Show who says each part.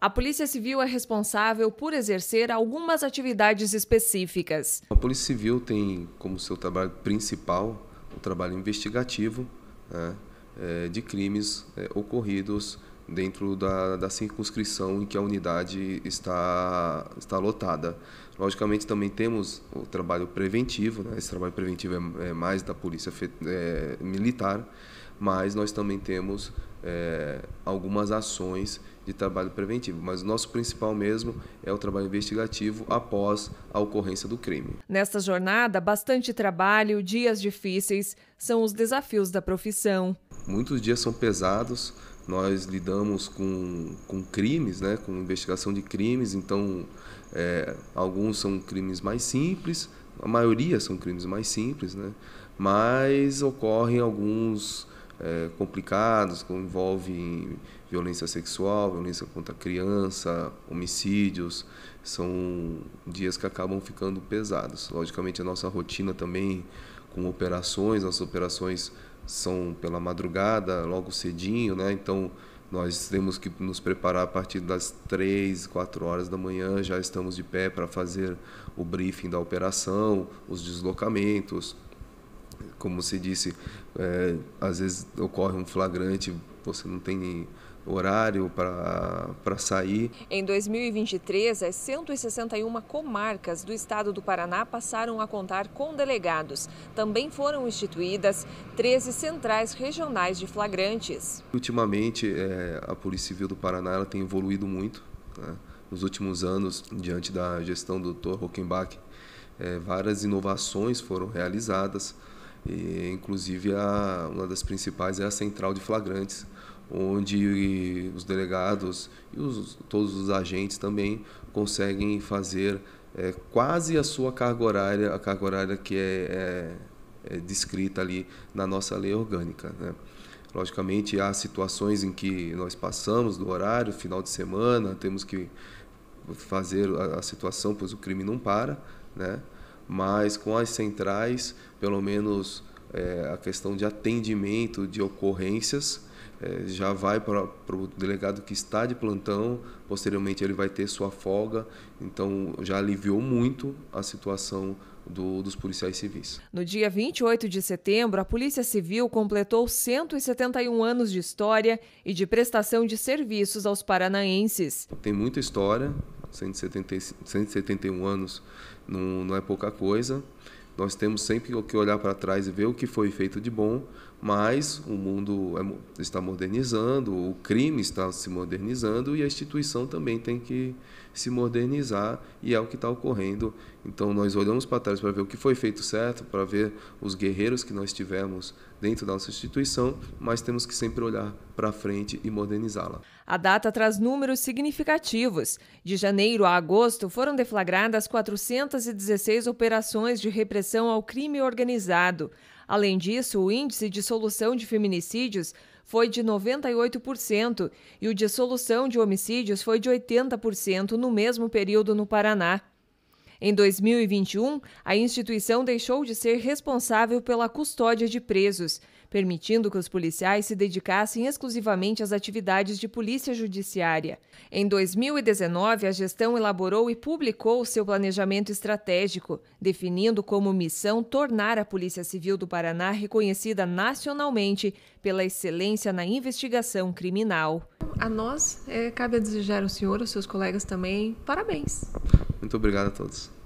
Speaker 1: A Polícia Civil é responsável por exercer algumas atividades específicas.
Speaker 2: A Polícia Civil tem como seu trabalho principal o trabalho investigativo né, é, de crimes é, ocorridos dentro da, da circunscrição em que a unidade está, está lotada. Logicamente, também temos o trabalho preventivo, né? esse trabalho preventivo é, é mais da polícia é, militar, mas nós também temos é, algumas ações de trabalho preventivo. Mas o nosso principal mesmo é o trabalho investigativo após a ocorrência do crime.
Speaker 1: Nesta jornada, bastante trabalho, dias difíceis são os desafios da profissão.
Speaker 2: Muitos dias são pesados nós lidamos com, com crimes, né, com investigação de crimes, então é, alguns são crimes mais simples, a maioria são crimes mais simples, né, mas ocorrem alguns é, complicados, que envolvem violência sexual, violência contra criança, homicídios, são dias que acabam ficando pesados. Logicamente a nossa rotina também com operações, as operações são pela madrugada, logo cedinho, né? Então nós temos que nos preparar a partir das 3, 4 horas da manhã, já estamos de pé para fazer o briefing da operação, os deslocamentos. Como se disse, é, às vezes ocorre um flagrante você não tem horário para sair.
Speaker 1: Em 2023, as 161 comarcas do estado do Paraná passaram a contar com delegados. Também foram instituídas 13 centrais regionais de flagrantes.
Speaker 2: Ultimamente, é, a Polícia Civil do Paraná ela tem evoluído muito. Né? Nos últimos anos, diante da gestão do Dr. Rockenbach, é, várias inovações foram realizadas. E, inclusive, a, uma das principais é a central de flagrantes, onde os delegados e os, todos os agentes também conseguem fazer é, quase a sua carga horária, a carga horária que é, é, é descrita ali na nossa lei orgânica. Né? Logicamente, há situações em que nós passamos do horário, final de semana, temos que fazer a, a situação, pois o crime não para, né? mas com as centrais, pelo menos é, a questão de atendimento de ocorrências, é, já vai para o delegado que está de plantão, posteriormente ele vai ter sua folga, então já aliviou muito a situação do, dos policiais civis.
Speaker 1: No dia 28 de setembro, a Polícia Civil completou 171 anos de história e de prestação de serviços aos paranaenses.
Speaker 2: Tem muita história, 171 anos não, não é pouca coisa. Nós temos sempre que olhar para trás e ver o que foi feito de bom, mas o mundo é está modernizando, o crime está se modernizando e a instituição também tem que se modernizar e é o que está ocorrendo. Então nós olhamos para trás para ver o que foi feito certo, para ver os guerreiros que nós tivemos dentro da nossa instituição, mas temos que sempre olhar para frente e modernizá-la.
Speaker 1: A data traz números significativos. De janeiro a agosto foram deflagradas 416 operações de repressão ao crime organizado. Além disso, o índice de solução de feminicídios foi de 98% e o de solução de homicídios foi de 80% no mesmo período no Paraná. Em 2021, a instituição deixou de ser responsável pela custódia de presos permitindo que os policiais se dedicassem exclusivamente às atividades de polícia judiciária. Em 2019, a gestão elaborou e publicou seu planejamento estratégico, definindo como missão tornar a Polícia Civil do Paraná reconhecida nacionalmente pela excelência na investigação criminal. A nós, é, cabe a desejar ao senhor, aos seus colegas também, parabéns.
Speaker 2: Muito obrigado a todos.